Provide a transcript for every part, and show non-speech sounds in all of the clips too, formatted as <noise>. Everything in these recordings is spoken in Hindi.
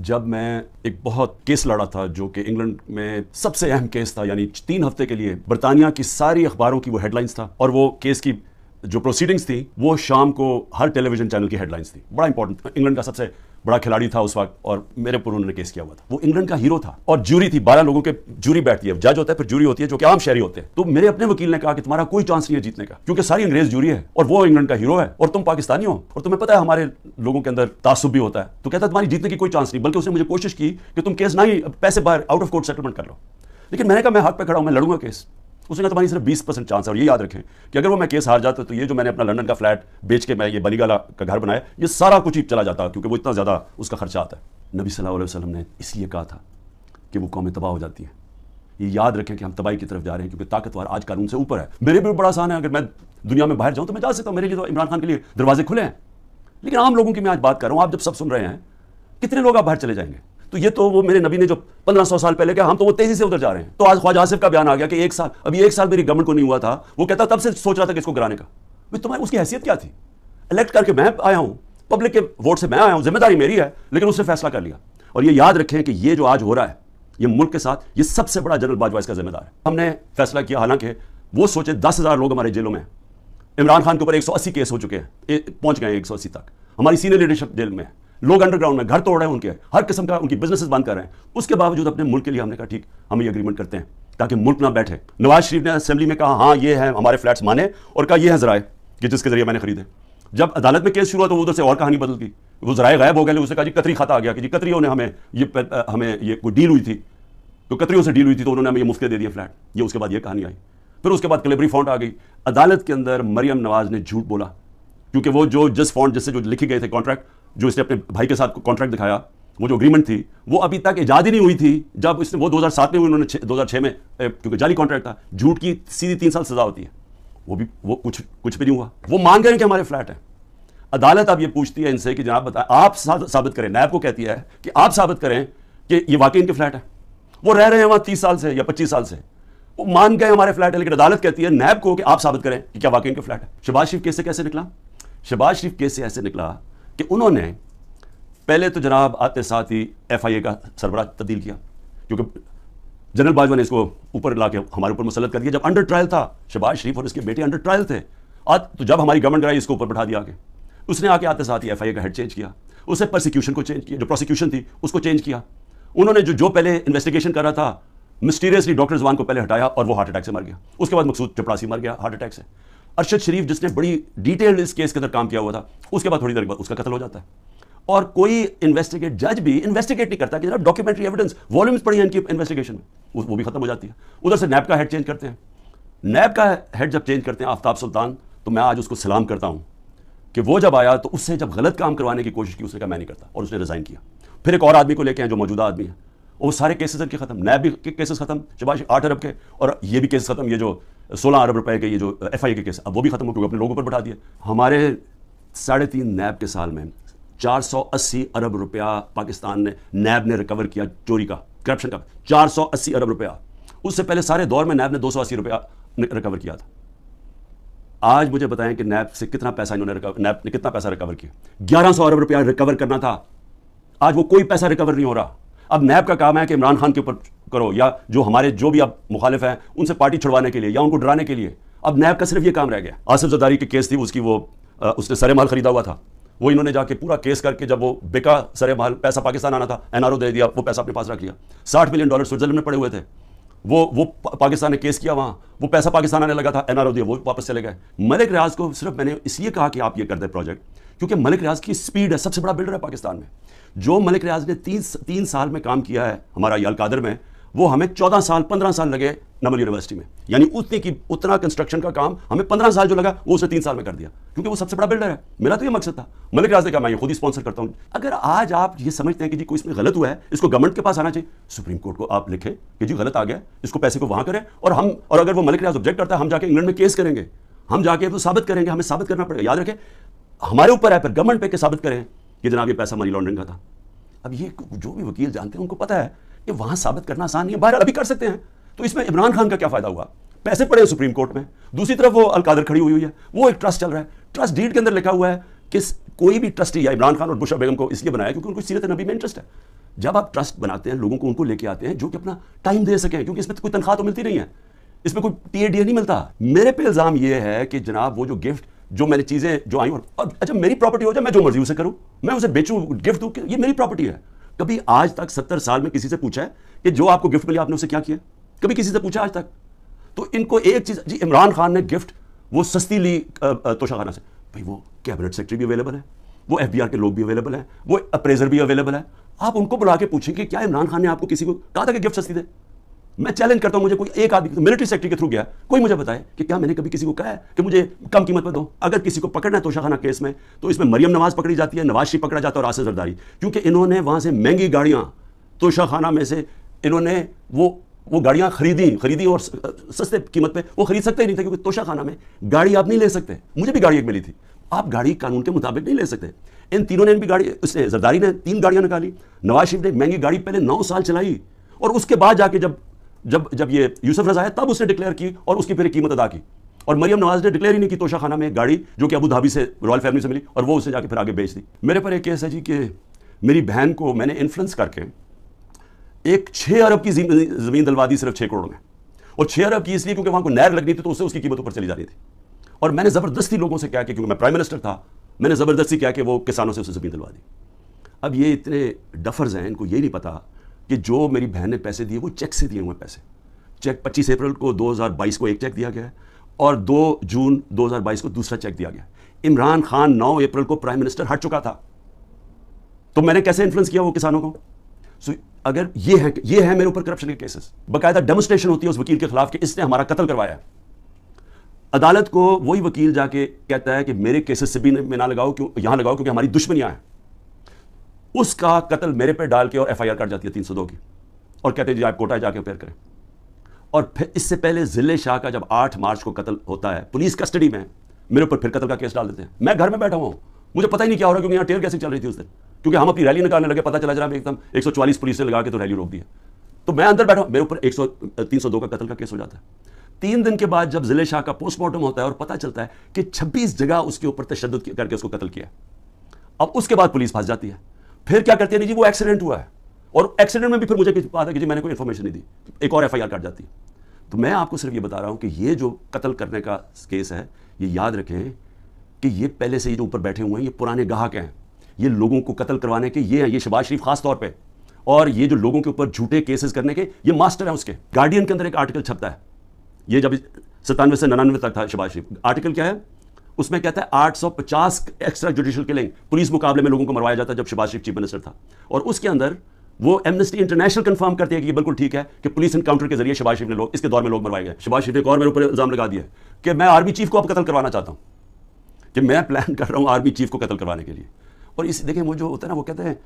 जब मैं एक बहुत केस लड़ा था जो कि इंग्लैंड में सबसे अहम केस था यानी तीन हफ्ते के लिए बरतानिया की सारी अखबारों की वो हेडलाइंस था और वो केस की जो प्रोसीडिंग्स थी वो शाम को हर टेलीविजन चैनल की हेडलाइंस थी बड़ा इंपॉर्टेंट इंग्लैंड का सबसे बड़ा खिलाड़ी था उस वक्त और मेरे पर उन्होंने केस किया हुआ था वो इंग्लैंड का हीरो था और जूरी थी बारह लोगों के जूरी बैठती है जज होता है फिर जूरी होती है जो कि आम शहरी होते हैं तो मेरे अपने वकील ने कहा कि तुम्हारा कोई चांस नहीं है जीतने का क्योंकि सारी अंग्रेज जूरी है और वो इंग्लैंड का हीरो है और तुम पाकिस्तानी हो और तुम्हें पता है हमारे लोगों के अंदर तासुब भी होता है तो कहता तुम्हारी जीतने की कोई चांस नहीं बल्कि उसने मुझे कोशिश की कि तुम केस ना ही पैसे बाहर आउट ऑफ कोर्ट सेटलमेंट कर लो लेकिन मैंने कहा मैं हाथ पे खड़ा हूं मैं लड़ूंगा केस उसने कहा तुम्हारी सिर्फ बीस परसेंट चांस है और ये याद रखें कि अगर वो मैं केस हार जाता तो ये जो मैंने अपना लंदन का फ्लैट बेच के मैं ये बलीगाला का घर बनाया ये सारा कुछ ही चला जाता क्योंकि वो इतना ज़्यादा उसका खर्चा आता है नबी सल्लल्लाहु अलैहि वसल्लम ने इसलिए कहा था कि वो कौमें तबाह हो जाती हैं ये याद रखें कि हम तबाही की तरफ जा रहे हैं क्योंकि ताकतवर आज कानून से ऊपर है मेरे भी बड़ा आसान है अगर मैं दुनिया में बाहर जाऊँ तो मैं जा सकता हूँ मेरे लिए तो इमरान खान के लिए दरवाजे खुले हैं लेकिन आम लोगों की मैं आज बात कर रहा हूँ आप जब सब सुन रहे हैं कितने लोग आप बाहर चले जाएंगे तो ये तो वो मेरे नबी ने जो पंद्रह सौ साल पहले कहा हम तो वो तेजी से उधर जा रहे हैं तो आज ख्वाजा आसिफ का बयान आ गया कि एक साल अभी एक साल मेरी गवर्नमेंट को नहीं हुआ था वो कहता तब से सोच रहा था कि इसको गिराने का भाई तुम्हारी उसकी हैसियत क्या थी इलेक्ट करके मैं आया हूँ पब्लिक के वोट से मैं आया हूँ जिम्मेदारी मेरी है लेकिन उसने फैसला कर लिया और ये याद रखें कि ये जो आज हो रहा है ये मुल्क के साथ ये सबसे बड़ा जनरल बाजवा इसका जिम्मेदार है हमने फैसला किया हालांकि वो सोचे दस हज़ार लोग हमारे जेलों में इमरान खान के ऊपर एक सौ अस्सी केस हो चुके हैं पहुंच गए एक सौ अस्सी तक हमारी सीनियर लीडरशिप जेल में है लोग अंडरग्राउंड में घर तोड़ रहे हैं उनके हर किस्म का उनकी बिजनेसेस बंद कर रहे हैं उसके बावजूद अपने मुल्क के लिए हमने कहा ठीक हम ये अग्रीमेंट करते हैं ताकि मुल्क ना बैठे नवाज शरीफ ने असेंबली में कहा हाँ ये है हमारे फ्लैट्स माने और कहा यह है जराए कि जिसके जरिए मैंने खरीदे जब अदालत में केस शुरू हुआ तो उधर से और कहानी बदल गई वो जराए गायब हो गए उसने कहा जी कतरी खाता आ गया कि जी कतरियों ने हमें ये हमें ये कोई डील हुई थी तो कतरियों से डील हुई थी तो उन्होंने हमें ये मुफ्त दे दिया फ्लैट ये उसके बाद ये कहानी आई फिर उसके बाद कलेबरी फॉन्ट आ गई अदालत के अंदर मरियम नवाज ने झूठ बोला क्योंकि वो जो जिस फॉन्ट जिससे जो लिखे गए थे कॉन्ट्रैक्ट जो इसने अपने भाई के साथ कॉन्ट्रैक्ट दिखाया वो जो अग्रीमेंट थी वो अभी तक ईजाद ही नहीं हुई थी जब इसने वो 2007 में उन्होंने 2006 में क्योंकि जाली कॉन्ट्रैक्ट था झूठ की सीधी तीन साल सजा होती है वो भी वो कुछ कुछ भी नहीं हुआ वो मान गए कि हमारे फ्लैट हैं अदालत अब ये पूछती है इनसे कि जनाब बताए आप साबित करें नैब को कहती है कि आप साबित करें कि ये वाकई इनके फ्लैट है वो रह रहे हैं वहाँ तीस साल से या पच्चीस साल से वो मान गए हमारे फ्लैट है लेकिन अदालत कहती है नैब को कि आप साबित करें कि क्या वाकई इनके फ्लैट है शबाज शरीफ केस से कैसे निकला शबाज शरीफ केस से ऐसे निकला कि उन्होंने पहले तो जनाब आते साथ ही एफ आई ए का सरबराह तब्दील किया क्योंकि जनरल बाजवा ने इसको ऊपर ला के हमारे ऊपर मुसलत कर दिया जब अंडर ट्रायल था शहबाज शरीफ और इसके बेटे अंडर ट्रायल थे आज तो जब हमारी गवर्नमेंट कराई इसको ऊपर बैठा दिया आगे उसने आके आते साथ ही एफ का हेड चेंज किया उसने प्रोसिक्यूशन को चेंज किया जो प्रोसिक्यूशन थी उसको चेंज किया उन्होंने जो जो पहले इन्वेस्टिगेशन कर रहा था मिस्टीरियसली डॉक्टर जवान को पहले हटाया और वो हार्ट अटैक से मर गया उसके बाद मकसूद चपरासी मर गया हार्ट अटैक से अरशद शरीफ जिसने बड़ी डिटेल्ड इस केस के अंदर काम किया हुआ था उसके बाद थोड़ी देर बाद उसका कत्ल हो जाता है और कोई इन्वेस्टिगेट जज भी इन्वेस्टिगेट नहीं करता कि जरा डॉक्यूमेंट्री एविडेंस वॉल्यूम्स पड़ी हैं इनकी इन्वेस्टिगेशन में वो भी खत्म हो जाती है उधर से नैब का हेड चेंज करते हैं नैब का हेड जब चेंज करते हैं आफ्ताब सुल्तान तो मैं आज उसको सलाम करता हूँ कि वो जब आया तो उससे जब गलत काम करवाने की कोशिश की उसने कहा मैं नहीं करता और उसने रिजाइन किया फिर एक और आदमी को लेकर आए जो मौजूदा आदमी है वो सारे केसेस के खत्म नैब भी के केसेस खत्म शबाश आठ अरब के और ये भी केसेस खत्म ये जो सोलह अरब रुपए के ये जो एफ आई के केस अब वो भी खत्म हो क्योंकि अपने लोगों पर बढ़ा दिए हमारे साढ़े तीन नैब के साल में 480 अरब रुपया पाकिस्तान ने नैब ने रिकवर किया चोरी का करप्शन का 480 अरब रुपया उससे पहले सारे दौर में नैब ने दो सौ अस्सी रुपया रिकवर किया था आज मुझे बताएं कि नैब से कितना पैसा इन्होंने नैब ने कितना पैसा रिकवर किया ग्यारह सौ अरब रुपया रिकवर करना था आज वो कोई पैसा रिकवर नहीं हो रहा अब नैब का काम है कि इमरान खान के ऊपर करो या जो हमारे जो भी अब मुखालिफ हैं उनसे पार्टी छुड़वाने के लिए या उनको डराने के लिए अब नैब का सिर्फ ये काम रह गया आसिफ जदारी की केस थी उसकी वो आ, उसने सरे माल खरीदा हुआ था वो इन्होंने जाके पूरा केस करके जब वो बिका सरे माल पैसा पाकिस्तान आना था एनआरओ दे दिया वो पैसा अपने पास रख लिया साठ मिलियन डॉलर स्विट्जरलैंड में पड़े हुए थे वो वो पाकिस्तान ने केस किया वहाँ वो पैसा पाकिस्तान आने लगा था एनआरओ दिया वो वापस चले गए मलिक रियाज को सिर्फ मैंने इसलिए कहा कि आप ये कर दें प्रोजेक्ट क्योंकि मलिक रियाज की स्पीड है सबसे बड़ा बिल्डर है पाकिस्तान में जो मलिक रियाज ने तीन तीन साल में काम किया है हमारा यालकादर में वो हमें चौदह साल पंद्रह साल लगे नमल यूनिवर्सिटी में यानी उतने की उतना कंस्ट्रक्शन का काम हमें पंद्रह साल जो लगा वो उसने तीन साल में कर दिया क्योंकि वो सबसे बड़ा बिल्डर है मेरा तो ये मकसद था मलिक राज ने कहा मैं ये खुद ही स्पॉन्सर करता हूँ अगर आज आप ये समझते हैं कि जी कोई इसमें गलत हुआ है इसको गवर्नमेंट के पास आना चाहिए सुप्रीम कोर्ट को आप लिखें कि जी गलत आ गया इसको पैसे को वहाँ करें और हम और अगर वो मलिक राज ऑब्जेक्ट करता है हम जाके इंग्लैंड में केस करेंगे हम जाके तो साबित करेंगे हमें साबित करना पड़ेगा याद रखें हमारे ऊपर है पर गवर्नमेंट पे के साबित करें कि जनाब ये पैसा मनी लॉन्ड्रिंग का था अब ये जो भी वकील जानते हैं उनको पता है ये वहां साबित करना आसान नहीं है बाहर अभी कर सकते हैं तो इसमें इमरान खान का क्या फायदा हुआ पैसे पड़े हैं सुप्रीम कोर्ट में दूसरी तरफ वो अलकादर खड़ी हुई हुई है वो एक ट्रस्ट चल रहा है ट्रस्ट डीड के अंदर लिखा हुआ है कि कोई भी ट्रस्टी या इमरान खान और बुशा बेगम को इसलिए बनाया क्योंकि उनको सीरत नबी में इंटरेस्ट है जब आप ट्रस्ट बनाते हैं लोगों को उनको लेके आते हैं जो कि अपना टाइम दे सकें क्योंकि इसमें तो कोई तनख्वाह तो मिलती नहीं है इसमें कोई टी डी नहीं मिलता मेरे पे इल्ज़ाम ये है कि जनाब वो जो गिफ्ट जो मैंने चीज़ें जो आई और अच्छा मेरी प्रॉपर्टी हो जाए मैं जो मर्जी उसे करूँ मैं उसे बेचूँ गिफ्ट दूँ ये मेरी प्रॉपर्टी है कभी आज तक सत्तर साल में किसी से पूछा है कि जो आपको गिफ्ट मिली आपने उसे क्या किया कभी किसी से पूछा आज तक तो इनको एक चीज जी इमरान खान ने गिफ्ट वो सस्ती ली तोशाखाना से भाई वो कैबिनेट सेक्रेटरी भी अवेलेबल है वो एफ के लोग भी अवेलेबल हैं वो अप्रेजर भी अवेलेबल है आप उनको बुला के पूछें कि क्या इमरान खान ने आपको किसी को कहा था कि गिफ्ट सस्ती दे मैं चैलेंज करता हूं मुझे कोई एक आदमी मिलिट्री सेक्टर के थ्रू गया कोई मुझे बताए कि क्या मैंने कभी किसी को कहा है कि मुझे कम कीमत पर दो अगर किसी को पकड़ना है तोशाखाना केस में तो इसमें मरियम नवाज पकड़ी जाती है नवाज शरीफ पकड़ा जाता है और आसिफ जरदारी क्योंकि इन्होंने वहां से महंगी गाड़ियां तोशाखाना में से इन्होंने वो वो गाड़ियां खरीदी खरीदी और सस्ते कीमत पर वो खरीद सकते ही नहीं थे क्योंकि तोशाखाना में गाड़ी आप नहीं ले सकते मुझे भी गाड़ी एक मिली थी आप गाड़ी कानून के मुताबिक नहीं ले सकते इन तीनों ने भी गाड़ी उसने जरदारी ने तीन गाड़ियां निकाली नवाज शरीफ ने महंगी गाड़ी पहले नौ साल चलाई और उसके बाद जाके जब जब जब ये यूसफ रजा है तब उसने डिक्लेयर की और उसकी फिर कीमत अदा की और मरियम नवाज ने डिक्लेयर ही नहीं की तोशा खाना में गाड़ी जो कि अबू धाबी से रॉयल फैमिली से मिली और वो उसे जाके फिर आगे बेच दी मेरे पर एक केस है जी कि मेरी बहन को मैंने इन्फ्लुएंस करके एक छः अरब की ज़मीन दिलवा दी सिर्फ छः करोड़ में और छः अरब की इसलिए क्योंकि वहाँ को नहर लगनी थी तो उससे उसकी कीमत ऊपर चली जा रही थी और मैंने ज़बरदस्ती लोगों से क्या कि क्योंकि मैं प्राइम मिनिस्टर था मैंने ज़बरदस्ती किया कि वो किसानों से उसे ज़मीन दिलवा दी अब ये इतने डफर्स हैं इनको ये नहीं पता कि जो मेरी बहन ने पैसे दिए वो चेक से दिए हुए पैसे चेक 25 अप्रैल को 2022 को एक चेक दिया गया है और 2 जून 2022 को दूसरा चेक दिया गया इमरान खान 9 अप्रैल को प्राइम मिनिस्टर हट चुका था तो मैंने कैसे इन्फ्लुएंस किया वो किसानों को सो अगर ये है ये है मेरे ऊपर करप्शन के केसेस बाकायदा डेमोस्ट्रेशन होती है उस वकील के खिलाफ कि इसने हमारा कत्ल करवाया है अदालत को वही वकील जाके कहता है कि मेरे केसेस से भी मैं ना लगाओ क्यों यहां लगाओ क्योंकि हमारी दुश्मनियां हैं उसका कत्ल मेरे पे डाल के और एफ आई आर कट जाती है तीन सौ दो की और कहते हैं जी आप कोटा जाके अपेयर करें और फिर इससे पहले जिले शाह का जब आठ मार्च को कत्ल होता है पुलिस कस्टडी में मेरे ऊपर फिर कत्ल का केस डाल देते हैं मैं घर में बैठा हुआ हूँ मुझे पता ही नहीं क्या हो रहा क्योंकि यहाँ टेयर कैसे चल रही थी उस दिन क्योंकि हम अपनी रैली निकालने लगे पता चला जरा एकदम एक सौ चालीस पुलिस से लगा के तो रैली रोक दी तो मैं अंदर बैठा मेरे ऊपर एक सौ तीन सौ दो का कत्ल का केस हो जाता है तीन दिन के बाद जब जिले शाह का पोस्टमार्टम होता है और पता चलता है कि छब्बीस जगह उसके ऊपर तशद करके उसको कत्ल किया अब उसके बाद पुलिस फंस जाती है फिर क्या करते हैं जी वो एक्सीडेंट हुआ है और एक्सीडेंट में भी फिर मुझे बात है कि जी मैंने कोई इन्फॉर्मेशन नहीं दी एक और एफ आई कर जाती तो मैं आपको सिर्फ ये बता रहा हूँ कि ये जो कत्ल करने का केस है ये याद रखें कि ये पहले से ही जो ऊपर बैठे हुए हैं ये पुराने गाहक हैं ये लोगों को कत्ल करवाने के ये हैं ये शबाज शरीफ खास तौर पर और ये जो लोगों के ऊपर झूठे केसेस करने के ये मास्टर हैं उसके गार्डियन के अंदर एक आर्टिकल छपता है ये जब सतानवे से नन्नवे तक था शबाज शरीफ आर्टिकल क्या है उसमें कहता है 850 एक्स्ट्रा जुडिशल किलिंग पुलिस मुकाबले में लोगों को मरवाया जाता है जब शबाज शरीफ चीफ मिनिस्टर था और उसके अंदर वो एमनेस्टी इंटरनेशनल कंफर्म करती है कि ये बिल्कुल ठीक है कि पुलिस इनकाउंटर के जरिए शबाज शरीफ ने लोग इसके दौर में लोग मरवाए गए शबाज शरीफ ने एक और मेरे ऊपर इल्जाम लगा दिया कि मैं आर्मी चीफ को अब कतल करवाना चाहता हूँ कि मैं प्लान <laughs> कर रहा हूँ आर्मी चीफ को कतल करवाने के लिए और इस देखिए वो जो होता है ना वो कहते हैं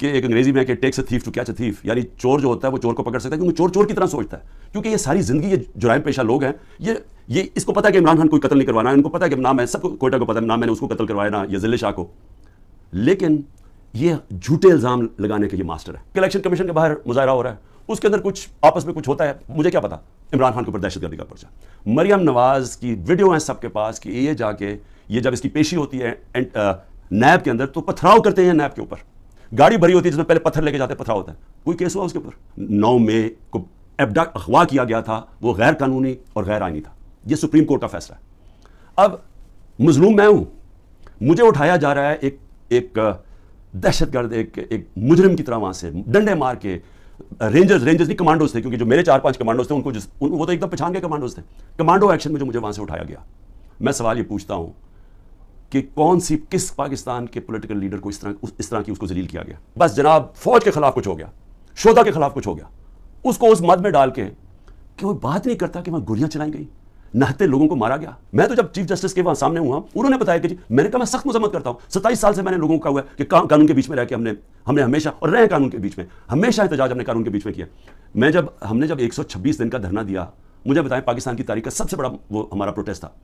कि एक अंग्रेजी में कि takes a thief to catch a thief यानी चोर जो होता है वो चोर को पकड़ सकता है क्योंकि चोर चोर की तरह सोचता है क्योंकि ये सारी जिंदगी ये जुराइम पेशा लोग हैं ये ये इसको पता है कि इमरान खान कोई कत्ल नहीं करवाना है इनको पता है कि नाम है सब कोयटा को पता है नाम मैंने उसको कत्ल करवाया ना या जिले शाह को लेकिन ये झूठे इल्ज़ाम लगाने के ये मास्टर है इलेक्शन कमीशन के बाहर मुजाहरा हो रहा है उसके अंदर कुछ आपस में कुछ होता है मुझे क्या पता इमरान खान के ऊपर दहशतगर्दी का पर्चा मरियम नवाज की वीडियो है सबके पास कि ये जाके ये जब इसकी पेशी होती है नैब के अंदर तो पथराव करते हैं नैब के ऊपर गाड़ी भरी होती है जिसमें पहले पत्थर लेके जाते पथरा होता है कोई केस हुआ उसके ऊपर नौ मई को एबडक्ट अगवा किया गया था वो गैर कानूनी और गैर आइनी था ये सुप्रीम कोर्ट का फैसला है अब मजलूम मैं हूं मुझे उठाया जा रहा है एक एक दहशतगर्द एक एक मुजरिम की तरह वहां से डंडे मार के रेंजर्स रेंजर्स नहीं कमांडोज थे क्योंकि जो मेरे चार पांच कमांडोज थे उनको जिस उन, वो तो एकदम पहचान के कमांडोज थे कमांडो एक्शन में जो मुझे वहां से उठाया गया मैं सवाल ये पूछता हूं कि कौन सी किस पाकिस्तान के पॉलिटिकल लीडर को इस तरह उस, इस तरह की उसको जलील किया गया बस जनाब फौज के खिलाफ कुछ हो गया शोधा के खिलाफ कुछ हो गया उसको उस मद में डाल के कि वो बात नहीं करता कि वहां गोलियां चलाई गई नहते लोगों को मारा गया मैं तो जब चीफ जस्टिस के वहां सामने हुआ उन्होंने बताया कि जी मैंने कहा मैं सख्त मजम्मत करता हूं सत्ताईस साल से मैंने लोगों का हुआ कि कानून के बीच में रह के हमने हमने हमेशा और रहे कानून के बीच में हमेशा एहतजाज हमने कानून के बीच में किया मैं जब हमने जब एक दिन का धरना दिया मुझे बताएं पाकिस्तान की तारीख का सबसे बड़ा वो हमारा प्रोटेस्ट था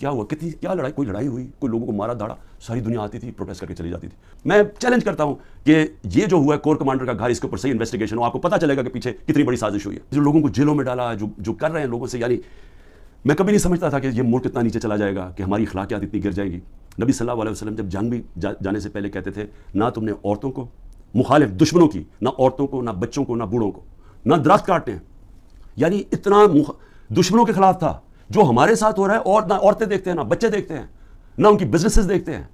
क्या हुआ कितनी क्या लड़ाई कोई लड़ाई हुई कोई लोगों को मारा दाड़ा सारी दुनिया आती थी प्रोटेस्ट करके चली जाती थी मैं चैलेंज करता हूं कि ये जो हुआ है कोर कमांडर का घर इसके ऊपर सही इन्वेस्टिगेशन हो आपको पता चलेगा कि पीछे कितनी बड़ी साजिश हुई है जो लोगों को जेलों में डाला जो जो कर रहे हैं लोगों से यानी मैं कभी नहीं समझता था कि ये मुल्क इतना नीचे चला जाएगा कि हमारी अखलाकियात इतनी गिर जाएगी नबी सल्लल्लाहु अलैहि वसल्लम जब जंग भी जा, जाने से पहले कहते थे ना तुमने औरतों को मुखालिफ दुश्मनों की ना औरतों को ना बच्चों को ना बूढ़ों को ना दरख्त काटने यानी इतना दुश्मनों के खिलाफ था जो हमारे साथ हो रहा है और ना औरतें देखते हैं ना बच्चे देखते हैं ना उनकी बिजनेसेस देखते हैं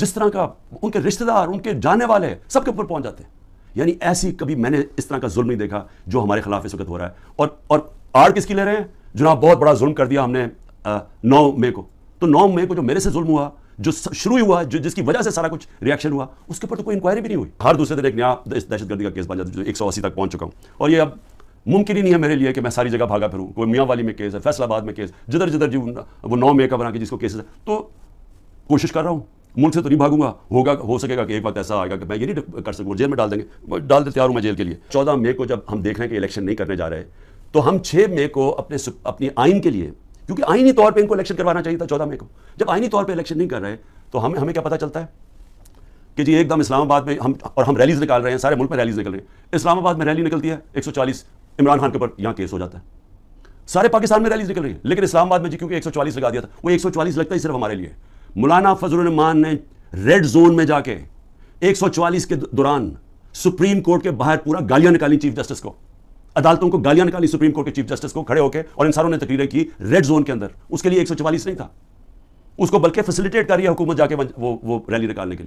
जिस तरह का उनके रिश्तेदार उनके जाने वाले सबके ऊपर पहुंच जाते हैं यानी ऐसी कभी मैंने इस तरह का जुल्म नहीं देखा जो हमारे खिलाफ इस वक्त हो रहा है और और आड़ किसकी ले रहे हैं जनाब बहुत बड़ा जुल्म कर दिया हमने नौ मई को तो नौ मई को जो मेरे से जुल्म हुआ जो शुरू ही हुआ जो जिसकी वजह से सारा कुछ रिएक्शन हुआ उसके ऊपर तो कोई इंक्वायरी भी नहीं हुई हर दूसरे दिन एक नया दहशतगर्दी का केस बन जाता जो एक सौ अस्सी तक पहुंच चुका हूं और ये अब मुमकिन ही नहीं है मेरे लिए कि मैं सारी जगह भागा फिरूँ कोई मियाँ वाली में केस है फैसलाबाद में केस जिधर जिधर जी वो नौ मे का बना के जिसको केसेस है तो कोशिश कर रहा हूँ मुल्क से तो नहीं भागूंगा होगा हो सकेगा कि एक वक्त ऐसा आएगा कि मैं ये नहीं कर सकूँ जेल में डाल देंगे डाल दे तैयार हूँ मैं जेल के लिए चौदह मई को जब हम देख रहे हैं कि इलेक्शन नहीं करने जा रहे तो हम छः मई को अपने अपनी आइन के लिए क्योंकि आइनी तौर पर इनको इलेक्शन करवाना चाहिए था चौदह मई को जब आइनी तौर पर इलेक्शन नहीं कर रहे तो हमें हमें क्या पता चलता है कि जी एकदम इस्लामाबाद में हम और हम रैलीज निकाल रहे हैं सारे मुल्क में रैलीज निकल रहे हैं इस्लामाबाद में रैली निकलती है 140 इमरान खान के ऊपर यहाँ केस हो जाता है सारे पाकिस्तान में रैलीज निकल रही है लेकिन इस्लामाबाद में जी क्योंकि 140 लगा दिया था वो 140 लगता ही सिर्फ हमारे लिए मौलाना फजलरहमान ने रेड जोन में जाके 140 के दौरान सुप्रीम कोर्ट के बाहर पूरा गालियां निकाली चीफ जस्टिस को अदालतों को गालियां निकाली सुप्रीम कोर्ट के चीफ जस्टिस को खड़े होकर और इंसानों ने तकरीरें की रेड जोन के अंदर उसके लिए एक नहीं था उसको बल्कि फैसिलिटेट कर रही है हुकूमत जाके वो वो रैली निकालने के लिए